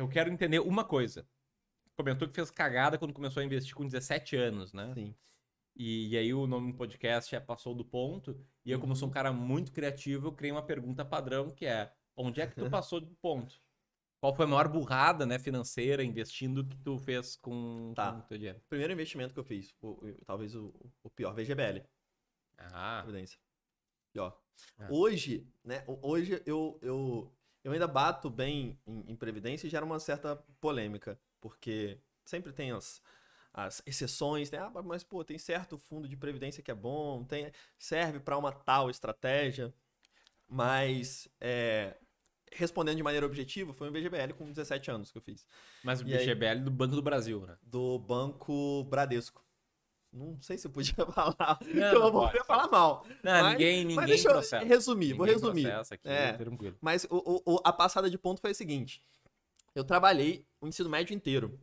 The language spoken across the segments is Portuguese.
eu quero entender uma coisa. Comentou que fez cagada quando começou a investir com 17 anos, né? Sim. E, e aí o nome do podcast é Passou do Ponto. E eu, como sou um uhum. cara muito criativo, eu criei uma pergunta padrão que é: onde é que tu passou do ponto? Qual foi a maior burrada né, financeira investindo que tu fez com, tá. com o teu dinheiro? Primeiro investimento que eu fiz, o, o, talvez o, o, pior, VGBL. Ah. Previdência. Pior. Ah. Hoje, né? Hoje eu, eu, eu ainda bato bem em, em Previdência e gera uma certa polêmica, porque sempre tem as, as exceções, Tem né? Ah, mas pô, tem certo fundo de previdência que é bom, tem serve para uma tal estratégia, mas é, respondendo de maneira objetiva, foi um BGBL com 17 anos que eu fiz. Mas o BGBL aí, do Banco do Brasil, né? Do Banco Bradesco. Não sei se eu podia falar. Não, eu não falar mal. Não, mas, ninguém, ninguém mas deixa eu processa. resumir, ninguém vou resumir. Aqui, é, tranquilo. Mas o, o, a passada de ponto foi a seguinte. Eu trabalhei o ensino médio inteiro.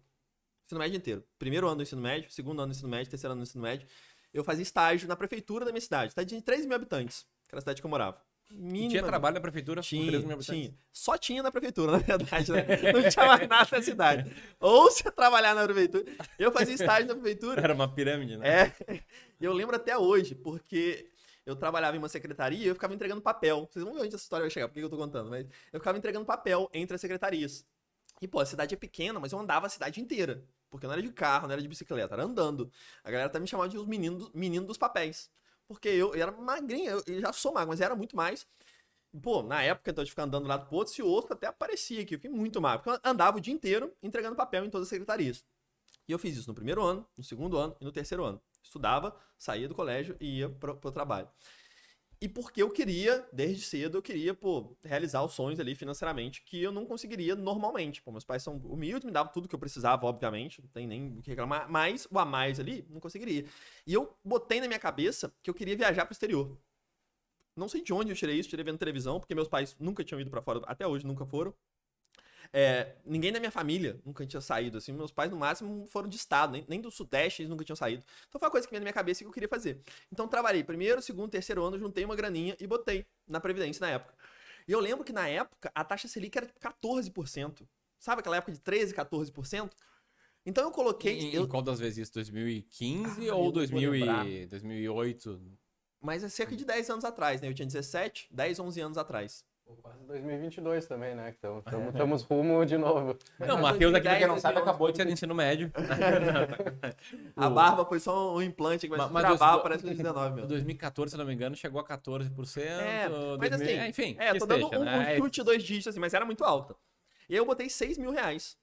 Ensino médio inteiro. Primeiro ano do ensino médio, segundo ano do ensino médio, terceiro ano do ensino médio. Eu fazia estágio na prefeitura da minha cidade. Cidade de 3 mil habitantes, que era a cidade que eu morava mínima. tinha trabalho na prefeitura? Tinha, tinha. Só tinha na prefeitura, na verdade. Né? Não tinha mais nada na cidade. Ou se trabalhar na prefeitura. Eu fazia estágio na prefeitura. Era uma pirâmide, né? É. Eu lembro até hoje, porque eu trabalhava em uma secretaria e eu ficava entregando papel. Vocês vão ver onde essa história vai chegar, porque eu tô contando, mas eu ficava entregando papel entre as secretarias. E, pô, a cidade é pequena, mas eu andava a cidade inteira. Porque não era de carro, não era de bicicleta, era andando. A galera até me chamava de os meninos, menino dos papéis. Porque eu, eu era magrinha, eu, eu, já sou magro, mas era muito mais. Pô, na época, então, de ficar andando lá do outro, se outro até aparecia aqui, eu fiquei muito magro. Porque eu andava o dia inteiro entregando papel em todas as secretarias. E eu fiz isso no primeiro ano, no segundo ano e no terceiro ano. Estudava, saía do colégio e ia pro, pro trabalho. E porque eu queria, desde cedo, eu queria, pô, realizar os sonhos ali financeiramente que eu não conseguiria normalmente. Pô, meus pais são humildes, me davam tudo que eu precisava, obviamente, não tem nem o que reclamar, mas o a mais ali, não conseguiria. E eu botei na minha cabeça que eu queria viajar pro exterior. Não sei de onde eu tirei isso, tirei vendo televisão, porque meus pais nunca tinham ido para fora, até hoje nunca foram. É, ninguém da minha família nunca tinha saído, assim. Meus pais, no máximo, foram de estado, nem, nem do Sudeste eles nunca tinham saído. Então foi uma coisa que veio na minha cabeça que eu queria fazer. Então trabalhei primeiro, segundo, terceiro ano, juntei uma graninha e botei na Previdência na época. E eu lembro que na época a taxa Selic era de tipo, 14%. Sabe aquela época de 13%, 14%? Então eu coloquei. E, eu... quantas vezes isso? 2015 ah, ou 2000 e... 2008? Mas é cerca de 10 anos atrás, né? Eu tinha 17, 10, 11 anos atrás. Quase 2022 também, né? Então, estamos é. rumo de novo. Não, o Matheus aqui, quem não sabe, acabou de ser do ensino médio. a barba foi só um implante, mas, mas a barba parece que 19 é 2014, se não me engano, chegou a 14%. É, mas 2000, assim, é, enfim, é, tô dando um, né? um é chute, dois dígitos, assim, mas era muito alta. E aí eu botei 6 mil reais.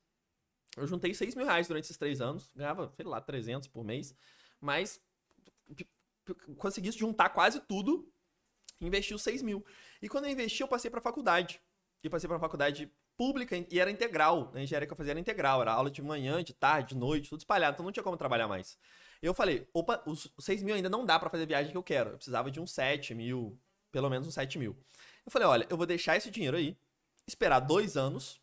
Eu juntei 6 mil reais durante esses três anos. Ganhava, sei lá, 300 por mês. Mas consegui juntar quase tudo. Investiu 6 mil. E quando eu investi, eu passei para faculdade. E passei para faculdade pública e era integral. A né? engenharia que eu fazia era integral, era aula de manhã, de tarde, de noite, tudo espalhado, então não tinha como trabalhar mais. Eu falei, opa, os 6 mil ainda não dá para fazer a viagem que eu quero. Eu precisava de uns 7 mil, pelo menos uns 7 mil. Eu falei, olha, eu vou deixar esse dinheiro aí, esperar dois anos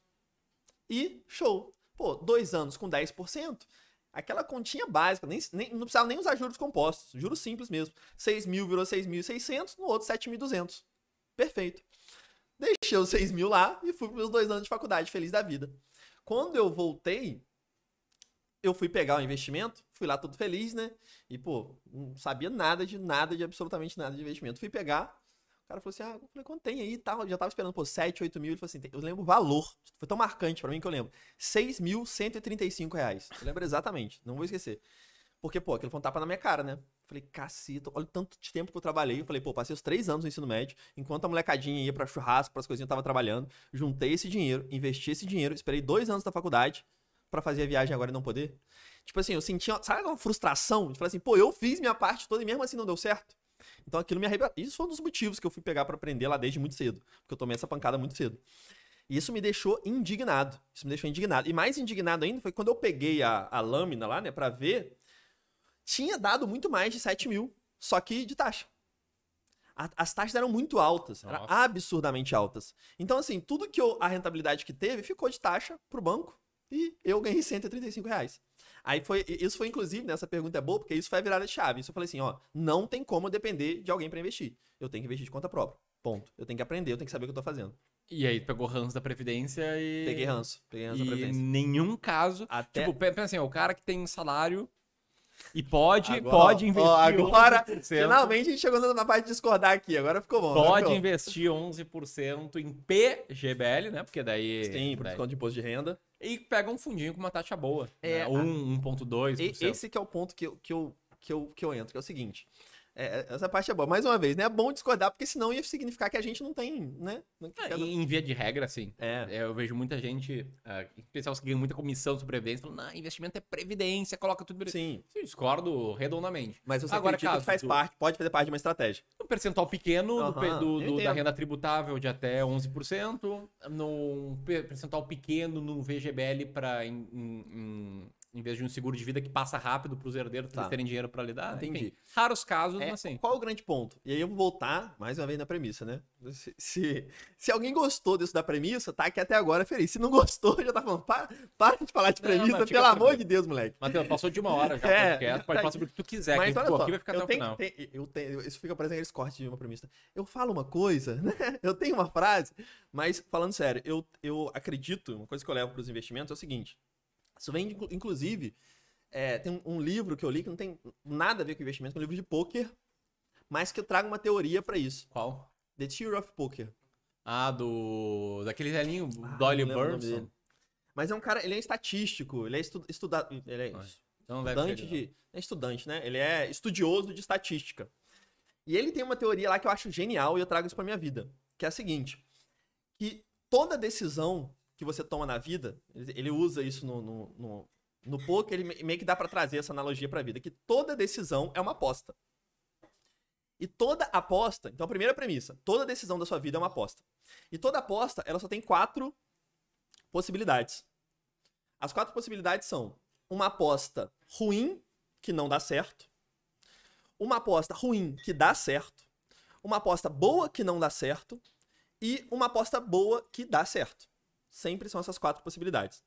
e show. Pô, dois anos com 10%, aquela continha básica, nem, nem, não precisava nem usar juros compostos, juros simples mesmo. 6 mil virou 6.600, no outro 7.200. Perfeito. Deixei os 6 mil lá e fui para os dois anos de faculdade, feliz da vida. Quando eu voltei, eu fui pegar o investimento, fui lá todo feliz, né? E, pô, não sabia nada de nada, de absolutamente nada de investimento. Fui pegar, o cara falou assim: ah, falei, quanto tem aí e tal? Eu já tava esperando, pô, 7, 8 mil. Ele falou assim: eu lembro o valor, foi tão marcante para mim que eu lembro: 6.135 reais. Eu lembro exatamente, não vou esquecer. Porque, pô, aquilo foi um tapa na minha cara, né? Falei, caceta, olha tanto de tempo que eu trabalhei. Eu falei, pô, passei os três anos no ensino médio, enquanto a molecadinha ia pra churrasco, pras coisinhas, eu tava trabalhando. Juntei esse dinheiro, investi esse dinheiro, esperei dois anos da faculdade para fazer a viagem agora e não poder. Tipo assim, eu sentia, sabe aquela frustração? De falar assim, pô, eu fiz minha parte toda e mesmo assim não deu certo. Então aquilo me arrebentou. Isso foi um dos motivos que eu fui pegar para aprender lá desde muito cedo, porque eu tomei essa pancada muito cedo. E isso me deixou indignado. Isso me deixou indignado. E mais indignado ainda foi quando eu peguei a, a lâmina lá, né, para ver tinha dado muito mais de 7 mil, só que de taxa. A, as taxas eram muito altas, eram absurdamente altas. Então, assim, tudo que eu, a rentabilidade que teve ficou de taxa para o banco e eu ganhei 135 reais. Aí foi, isso foi inclusive, nessa né, pergunta é boa, porque isso foi a virada de chave. Isso eu falei assim, ó, não tem como depender de alguém para investir. Eu tenho que investir de conta própria. Ponto. Eu tenho que aprender, eu tenho que saber o que eu tô fazendo. E aí pegou ranço da Previdência e. Peguei ranço. Peguei ranço e da Previdência. Em nenhum caso. Até... Tipo, pensa assim, o cara que tem um salário e pode, agora, pode investir. Ó, agora, 11%. finalmente a gente chegou na parte de discordar aqui, agora ficou bom. Pode investir 11% em PGBL, né? Porque daí. Sim, por daí. desconto de imposto de renda. E pega um fundinho com uma taxa boa. É. Né? 1, 1,2%. Esse que é o ponto que eu, que, eu, que, eu, que eu entro, que é o seguinte. É, é, essa parte é boa. Mais uma vez, né? É bom discordar, porque senão ia significar que a gente não tem, né? Não, é, em, via de regra, sim. É. é eu vejo muita gente, uh, pessoas que ganham muita comissão de previdência, falando, não, investimento é previdência, coloca tudo... Sim. Eu discordo redondamente. Mas você Agora, acredita caso, que faz parte, pode fazer parte de uma estratégia. Um percentual pequeno uhum, do, do, do da renda tributável de até 11%, num percentual pequeno no VGBL para em vez de um seguro de vida que passa rápido para os herdeiros tá. terem dinheiro para lidar. Entendi. Enfim, raros casos, é, mas assim. Qual o grande ponto? E aí eu vou voltar mais uma vez na premissa, né? Se, se, se alguém gostou disso da premissa, tá aqui até agora feliz. Se não gostou, já tá falando, para, para de falar de premissa, não, não, pelo amor de Deus, moleque. Matheus, passou de uma hora já é, podcast, pode tá falar sobre o que tu quiser. Mas olha só, aqui vai ficar eu até tenho, o final. eu tenho, isso fica parecendo aqueles cortes de uma premissa. Eu falo uma coisa, né? Eu tenho uma frase, mas falando sério, eu, eu acredito, uma coisa que eu levo para os investimentos é o seguinte isso vem, inclusive, é, tem um livro que eu li que não tem nada a ver com investimento, é um livro de poker, mas que eu trago uma teoria para isso. Qual? The Theory of Poker. Ah, do. Daquele velhinho, ah, Doyle Burns. Mas é um cara, ele é estatístico, ele é estu, estudado. Ele é então, estudante de. Não. É estudante, né? Ele é estudioso de estatística. E ele tem uma teoria lá que eu acho genial e eu trago isso pra minha vida. Que é a seguinte: que toda decisão que você toma na vida, ele usa isso no, no, no, no poker, ele meio que dá para trazer essa analogia para a vida, que toda decisão é uma aposta. E toda aposta, então a primeira premissa, toda decisão da sua vida é uma aposta. E toda aposta, ela só tem quatro possibilidades. As quatro possibilidades são uma aposta ruim, que não dá certo, uma aposta ruim que dá certo, uma aposta boa que não dá certo e uma aposta boa que dá certo sempre são essas quatro possibilidades.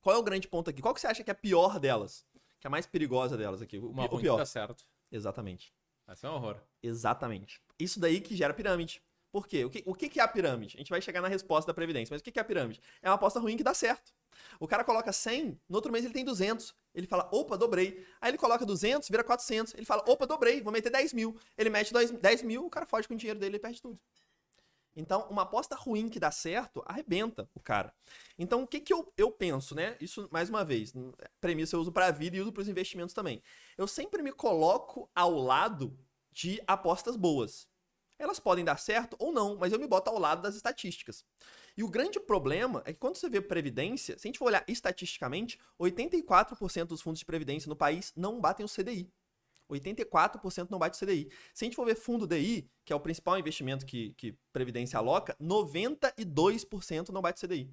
Qual é o grande ponto aqui? Qual que você acha que é a pior delas? Que é a mais perigosa delas aqui? O, Uma o pior. Tá certo. Exatamente. Vai ser é um horror. Exatamente. Isso daí que gera pirâmide. Por quê? O que, o que é a pirâmide? A gente vai chegar na resposta da Previdência, mas o que é a pirâmide? É uma aposta ruim que dá certo. O cara coloca 100, no outro mês ele tem 200. Ele fala, opa, dobrei. Aí ele coloca 200, vira 400. Ele fala, opa, dobrei, vou meter 10 mil. Ele mete 10 mil, o cara foge com o dinheiro dele e perde tudo. Então, uma aposta ruim que dá certo, arrebenta o cara. Então, o que, que eu, eu penso, né? Isso, mais uma vez, é, premissa eu uso para a vida e uso para os investimentos também. Eu sempre me coloco ao lado de apostas boas. Elas podem dar certo ou não, mas eu me boto ao lado das estatísticas. E o grande problema é que quando você vê previdência, se a gente for olhar estatisticamente, 84% dos fundos de previdência no país não batem o CDI. 84% não bate o CDI. Se a gente for ver fundo DI, que é o principal investimento que, que Previdência aloca, 92% não bate o CDI.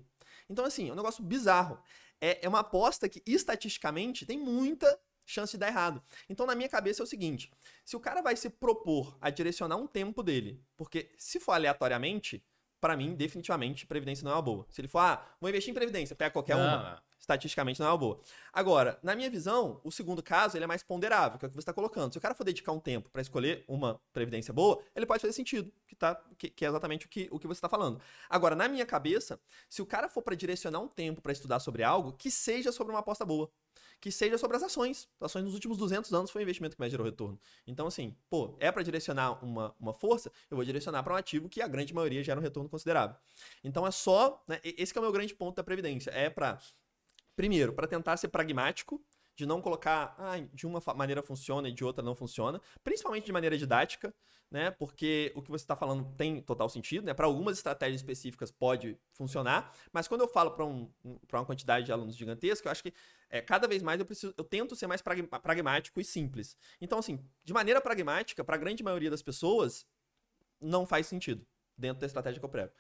Então, assim, é um negócio bizarro. É, é uma aposta que, estatisticamente, tem muita chance de dar errado. Então, na minha cabeça é o seguinte: se o cara vai se propor a direcionar um tempo dele, porque se for aleatoriamente, para mim, definitivamente, previdência não é uma boa. Se ele for, ah, vou investir em previdência, pega qualquer não, uma estatisticamente não é uma boa. Agora, na minha visão, o segundo caso ele é mais ponderável, que é o que você está colocando. Se o cara for dedicar um tempo para escolher uma previdência boa, ele pode fazer sentido, que, tá, que, que é exatamente o que, o que você está falando. Agora, na minha cabeça, se o cara for para direcionar um tempo para estudar sobre algo, que seja sobre uma aposta boa que seja sobre as ações. As ações nos últimos 200 anos foi um investimento que mais gerou retorno. Então, assim, pô, é para direcionar uma, uma força, eu vou direcionar para um ativo que a grande maioria gera um retorno considerável. Então, é só, né, esse é o meu grande ponto da Previdência, é para Primeiro, para tentar ser pragmático, de não colocar, ah, de uma maneira funciona e de outra não funciona, principalmente de maneira didática, né? Porque o que você está falando tem total sentido, né? Para algumas estratégias específicas pode funcionar, mas quando eu falo para um, uma quantidade de alunos gigantesca, eu acho que é, cada vez mais eu, preciso, eu tento ser mais pragmático e simples. Então, assim, de maneira pragmática, para a grande maioria das pessoas, não faz sentido dentro da estratégia que eu prego.